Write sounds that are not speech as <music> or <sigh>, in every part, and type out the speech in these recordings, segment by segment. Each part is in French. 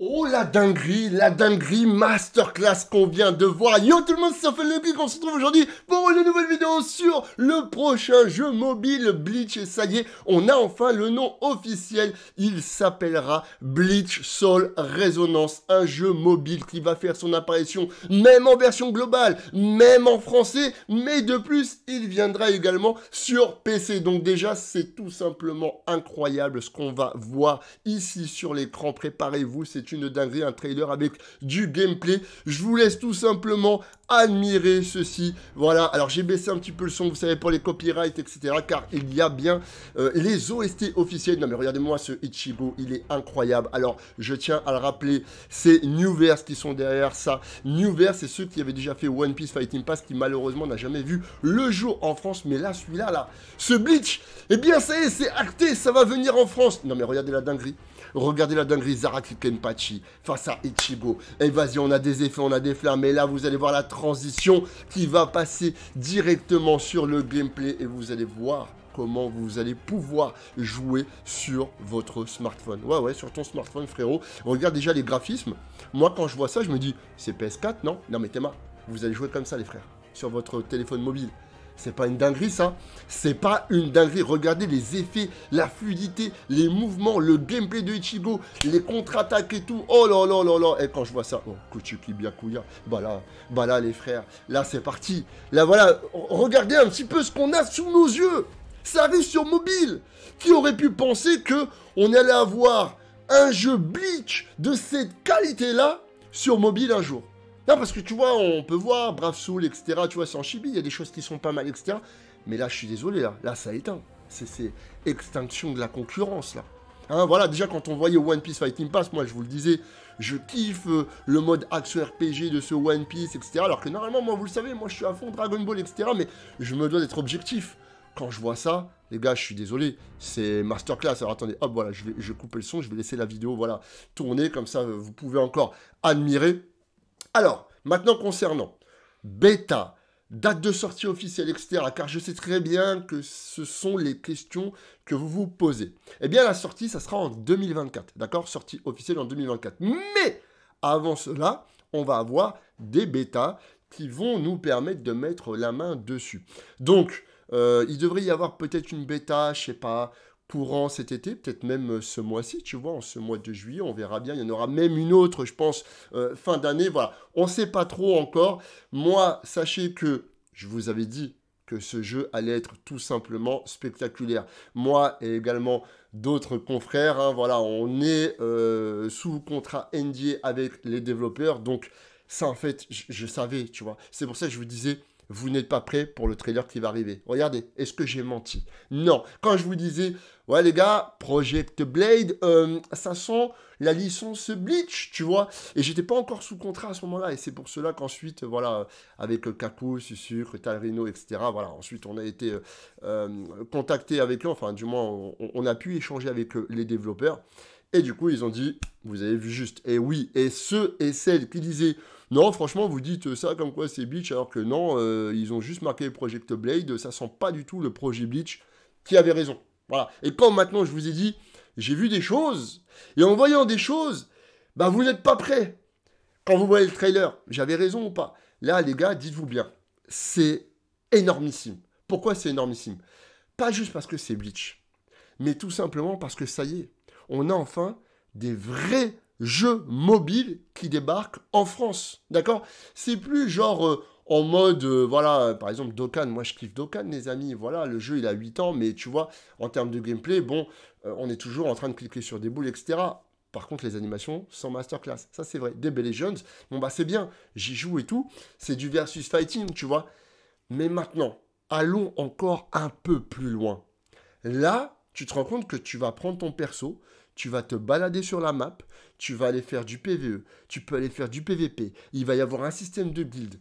Oh la dinguerie, la dinguerie, masterclass qu'on vient de voir. Yo tout le monde, c'est fait Olympique, on se retrouve aujourd'hui pour une nouvelle vidéo sur le prochain jeu mobile Bleach. Et ça y est, on a enfin le nom officiel. Il s'appellera Bleach Soul Resonance, un jeu mobile qui va faire son apparition même en version globale, même en français, mais de plus, il viendra également sur PC. Donc déjà, c'est tout simplement incroyable ce qu'on va voir ici sur l'écran. Préparez-vous, c'est c'est une dinguerie, un trailer avec du gameplay. Je vous laisse tout simplement admirer ceci. Voilà, alors j'ai baissé un petit peu le son, vous savez, pour les copyrights, etc. Car il y a bien euh, les OST officiels. Non mais regardez-moi ce Ichigo, il est incroyable. Alors je tiens à le rappeler, c'est Newverse qui sont derrière ça. Newverse, c'est ceux qui avaient déjà fait One Piece Fighting Pass, qui malheureusement n'a jamais vu le jour en France. Mais là, celui-là, là, ce Bleach, eh bien ça y est, c'est acté, ça va venir en France. Non mais regardez la dinguerie. Regardez la dinguerie Zara Kenpachi face à Ichigo. Et vas-y, on a des effets, on a des flammes. mais là, vous allez voir la transition qui va passer directement sur le gameplay et vous allez voir comment vous allez pouvoir jouer sur votre smartphone. Ouais, ouais, sur ton smartphone, frérot. Regarde déjà les graphismes. Moi, quand je vois ça, je me dis, c'est PS4, non Non, mais Théma, vous allez jouer comme ça, les frères, sur votre téléphone mobile. C'est pas une dinguerie ça C'est pas une dinguerie. Regardez les effets, la fluidité, les mouvements, le gameplay de Ichigo, les contre-attaques et tout. Oh là là là là Et quand je vois ça, oh, Kuchiki Byakuya, voilà, bah voilà bah les frères, là c'est parti. Là voilà, regardez un petit peu ce qu'on a sous nos yeux. Ça arrive sur mobile. Qui aurait pu penser que on allait avoir un jeu Bleach de cette qualité-là sur mobile un jour non, parce que tu vois, on peut voir Brave Soul, etc. Tu vois, c'est en chibi, il y a des choses qui sont pas mal, etc. Mais là, je suis désolé, là, là ça éteint. C'est extinction de la concurrence, là. Hein, voilà, déjà quand on voyait One Piece Fighting Pass, moi je vous le disais, je kiffe euh, le mode action RPG de ce One Piece, etc. Alors que normalement, moi vous le savez, moi je suis à fond Dragon Ball, etc. Mais je me dois d'être objectif. Quand je vois ça, les gars, je suis désolé, c'est masterclass. Alors attendez, hop, voilà, je vais, couper le son, je vais laisser la vidéo, voilà, tourner, comme ça vous pouvez encore admirer alors, maintenant concernant bêta, date de sortie officielle, etc., car je sais très bien que ce sont les questions que vous vous posez. Eh bien, la sortie, ça sera en 2024, d'accord Sortie officielle en 2024. Mais avant cela, on va avoir des bêtas qui vont nous permettre de mettre la main dessus. Donc, euh, il devrait y avoir peut-être une bêta, je sais pas, courant cet été, peut-être même euh, ce mois-ci, tu vois, en ce mois de juillet, on verra bien. Il y en aura même une autre, je pense, euh, fin d'année. Voilà, on ne sait pas trop encore. Moi, sachez que je vous avais dit que ce jeu allait être tout simplement spectaculaire. Moi et également d'autres confrères, hein, voilà, on est euh, sous contrat NDA avec les développeurs, donc ça en fait, je savais, tu vois. C'est pour ça que je vous disais, vous n'êtes pas prêt pour le trailer qui va arriver. Regardez, est-ce que j'ai menti Non. Quand je vous disais, ouais les gars, Project Blade, euh, ça sent la licence Bleach, tu vois. Et j'étais pas encore sous contrat à ce moment-là. Et c'est pour cela qu'ensuite, voilà, avec Kaku, Sucre, Talrino, etc., voilà, ensuite on a été euh, euh, contacté avec eux. Enfin, du moins, on, a pu échanger avec les développeurs. Et du coup, ils ont dit, vous avez vu juste. Et oui, et ce et celle qui disaient, non, franchement, vous dites ça comme quoi c'est Bleach, alors que non, euh, ils ont juste marqué Project Blade, ça sent pas du tout le projet Bleach qui avait raison. Voilà. Et quand maintenant je vous ai dit, j'ai vu des choses, et en voyant des choses, bah vous n'êtes pas prêts. Quand vous voyez le trailer, j'avais raison ou pas Là, les gars, dites-vous bien, c'est énormissime. Pourquoi c'est énormissime Pas juste parce que c'est Bleach, mais tout simplement parce que ça y est, on a enfin des vrais jeux mobiles qui débarquent en France. D'accord C'est plus genre euh, en mode, euh, voilà, par exemple Dokkan. Moi, je kiffe Dokkan, les amis. Voilà, le jeu, il a 8 ans, mais tu vois, en termes de gameplay, bon, euh, on est toujours en train de cliquer sur des boules, etc. Par contre, les animations sont masterclass. Ça, c'est vrai. Des Legends, bon, bah, c'est bien. J'y joue et tout. C'est du versus fighting, tu vois. Mais maintenant, allons encore un peu plus loin. Là, tu te rends compte que tu vas prendre ton perso, tu vas te balader sur la map, tu vas aller faire du PVE, tu peux aller faire du PVP, il va y avoir un système de build.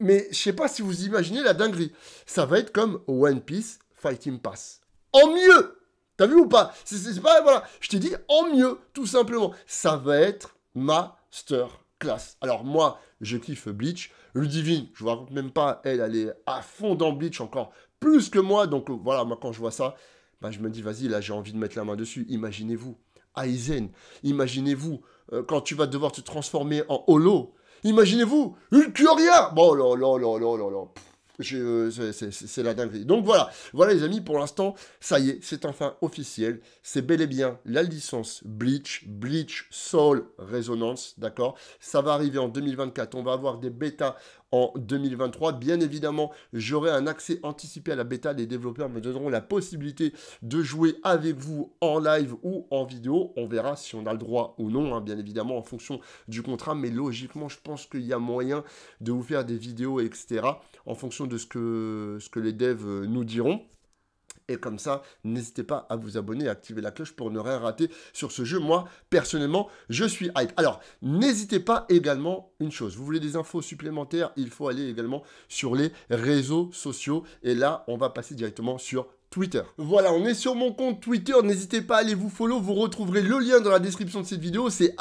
Mais je sais pas si vous imaginez la dinguerie. Ça va être comme One Piece Fighting Pass. En mieux T'as vu ou pas C'est pas... Voilà, je t'ai dit en mieux, tout simplement. Ça va être master class. Alors moi, je kiffe Bleach. Ludivine, je vous raconte même pas, elle, aller à fond dans Bleach encore plus que moi. Donc euh, voilà, moi quand je vois ça, bah, je me dis, vas-y, là, j'ai envie de mettre la main dessus. Imaginez-vous, Aizen, imaginez-vous, euh, quand tu vas devoir te transformer en holo, imaginez-vous, Ulcuria Bon, là, là, là, là, là, là. C'est la dinguerie. Donc voilà, voilà les amis, pour l'instant, ça y est, c'est enfin officiel. C'est bel et bien la licence Bleach, Bleach Soul Resonance, d'accord Ça va arriver en 2024. On va avoir des bêtas en 2023. Bien évidemment, j'aurai un accès anticipé à la bêta. Les développeurs me donneront la possibilité de jouer avec vous en live ou en vidéo. On verra si on a le droit ou non, hein, bien évidemment, en fonction du contrat. Mais logiquement, je pense qu'il y a moyen de vous faire des vidéos, etc., en fonction de ce que, ce que les devs nous diront. Et comme ça, n'hésitez pas à vous abonner à activer la cloche pour ne rien rater sur ce jeu. Moi, personnellement, je suis hype. Alors, n'hésitez pas également une chose. Vous voulez des infos supplémentaires, il faut aller également sur les réseaux sociaux. Et là, on va passer directement sur Twitter. Voilà, on est sur mon compte Twitter, n'hésitez pas à aller vous follow, vous retrouverez le lien dans la description de cette vidéo, c'est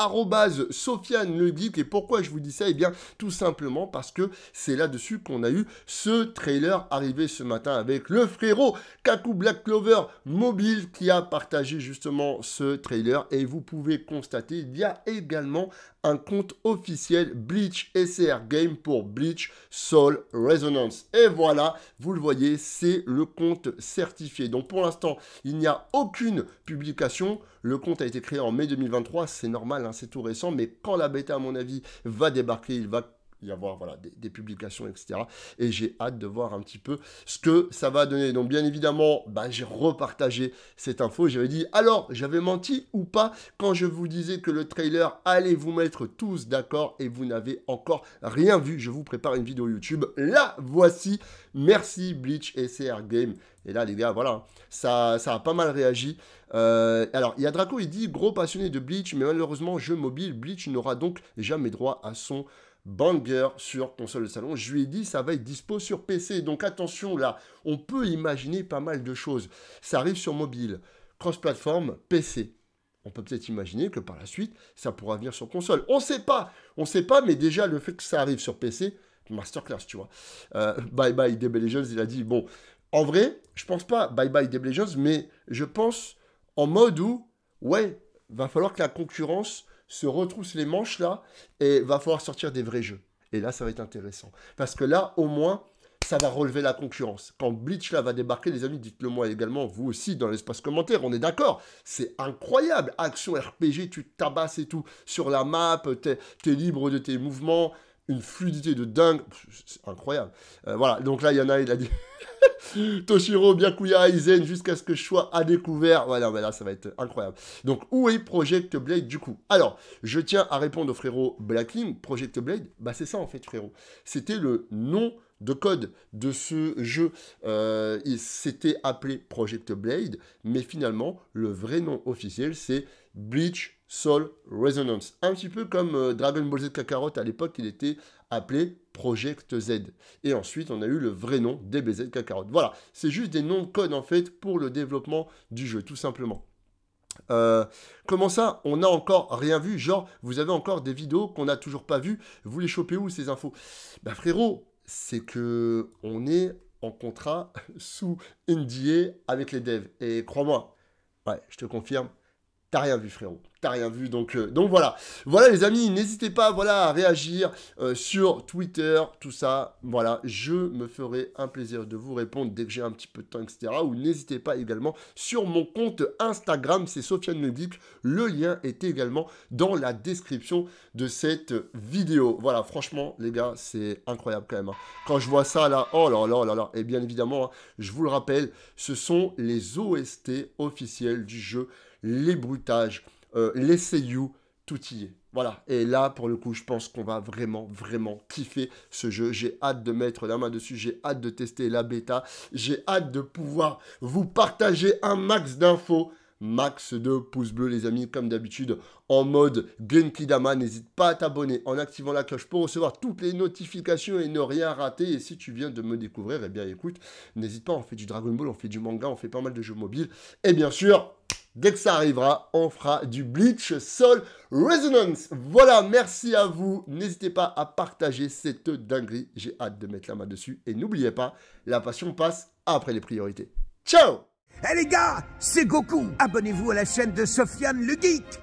Sofiane le et pourquoi je vous dis ça Eh bien tout simplement parce que c'est là-dessus qu'on a eu ce trailer arrivé ce matin avec le frérot Kaku Black Clover mobile qui a partagé justement ce trailer et vous pouvez constater il y a également un compte officiel Bleach SR Game pour Bleach Soul Resonance. Et voilà, vous le voyez, c'est le compte certifié donc pour l'instant, il n'y a aucune publication. Le compte a été créé en mai 2023, c'est normal, hein, c'est tout récent, mais quand la bêta, à mon avis, va débarquer, il va il y avoir voilà, des, publications, etc. Et j'ai hâte de voir un petit peu ce que ça va donner. Donc bien évidemment, bah, j'ai repartagé cette info. J'avais dit, alors, j'avais menti ou pas quand je vous disais que le trailer allait vous mettre tous d'accord et vous n'avez encore rien vu. Je vous prépare une vidéo YouTube. La voici. Merci Bleach et CR Game. Et là, les gars, voilà, ça, ça a pas mal réagi. Euh, alors, il y a Draco, il dit, gros passionné de Bleach, mais malheureusement, jeu mobile, Bleach n'aura donc jamais droit à son banger sur console de salon. Je lui ai dit, ça va être dispo sur PC. Donc attention là, on peut imaginer pas mal de choses. Ça arrive sur mobile, cross-platform, PC. On peut peut-être imaginer que par la suite, ça pourra venir sur console. On ne sait pas, on ne sait pas, mais déjà le fait que ça arrive sur PC, masterclass, tu vois. Euh, bye bye Dable il a dit, bon, en vrai, je pense pas bye bye Dable Legends, mais je pense en mode où, ouais, va falloir que la concurrence se retrousse les manches là et va falloir sortir des vrais jeux. Et là, ça va être intéressant. Parce que là, au moins, ça va relever la concurrence. Quand Bleach là va débarquer, les amis, dites-le moi également, vous aussi, dans l'espace commentaire, on est d'accord. C'est incroyable. Action RPG, tu tabasses et tout. Sur la map, t'es es libre de tes mouvements. Une fluidité de dingue. C'est incroyable. Euh, voilà, donc là, il y en a, il a dit. <laughs> Toshiro Byakuya Aizen jusqu'à ce que je sois à découvert. Voilà, là, ça va être incroyable. Donc, où est Project Blade du coup Alors, je tiens à répondre au frérot Blacking, Project Blade, bah, c'est ça en fait, frérot. C'était le nom de code de ce jeu. Euh, il s'était appelé Project Blade, mais finalement, le vrai nom officiel, c'est Bleach Soul Resonance. Un petit peu comme euh, Dragon Ball Z Kakarot, à l'époque, il était appelé Project Z. Et ensuite, on a eu le vrai nom DBZ Kakarot. Voilà, c'est juste des noms de code, en fait, pour le développement du jeu, tout simplement. Euh, comment ça On n'a encore rien vu Genre, vous avez encore des vidéos qu'on n'a toujours pas vues Vous les chopez où ces infos Bah frérot, c'est que on est en contrat <laughs> sous NDA avec les devs. Et crois-moi, ouais, je te confirme, T'as rien vu, frérot. T'as rien vu. Donc, euh, donc voilà. Voilà, les amis. N'hésitez pas voilà, à réagir euh, sur Twitter, tout ça. Voilà. Je me ferai un plaisir de vous répondre dès que j'ai un petit peu de temps, etc. Ou n'hésitez pas également sur mon compte Instagram. C'est Sofiane Medic. Le lien est également dans la description de cette vidéo. Voilà. Franchement, les gars, c'est incroyable quand même. Hein. Quand je vois ça là, oh là là là là. Et bien évidemment, hein, je vous le rappelle, ce sont les OST officiels du jeu les bruitages, euh, les seiyuu, tout y est. Voilà, et là, pour le coup, je pense qu'on va vraiment, vraiment kiffer ce jeu. J'ai hâte de mettre la main dessus, j'ai hâte de tester la bêta, j'ai hâte de pouvoir vous partager un max d'infos max de pouces bleus, les amis, comme d'habitude, en mode Genki Dama. N'hésite pas à t'abonner en activant la cloche pour recevoir toutes les notifications et ne rien rater. Et si tu viens de me découvrir, eh bien écoute, n'hésite pas, on fait du Dragon Ball, on fait du manga, on fait pas mal de jeux mobiles. Et bien sûr, Dès que ça arrivera, on fera du Bleach Soul Resonance. Voilà, merci à vous. N'hésitez pas à partager cette dinguerie. J'ai hâte de mettre la main dessus. Et n'oubliez pas, la passion passe après les priorités. Ciao Eh les gars, c'est Goku. Abonnez-vous à la chaîne de Sofiane le Geek.